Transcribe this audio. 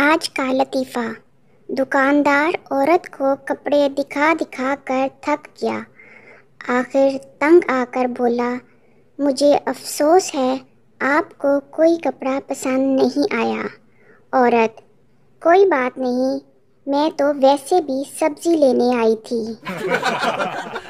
आज का लतीफ़ा दुकानदार औरत को कपड़े दिखा दिखा कर थक गया आखिर तंग आकर बोला मुझे अफसोस है आपको कोई कपड़ा पसंद नहीं आया औरत कोई बात नहीं मैं तो वैसे भी सब्जी लेने आई थी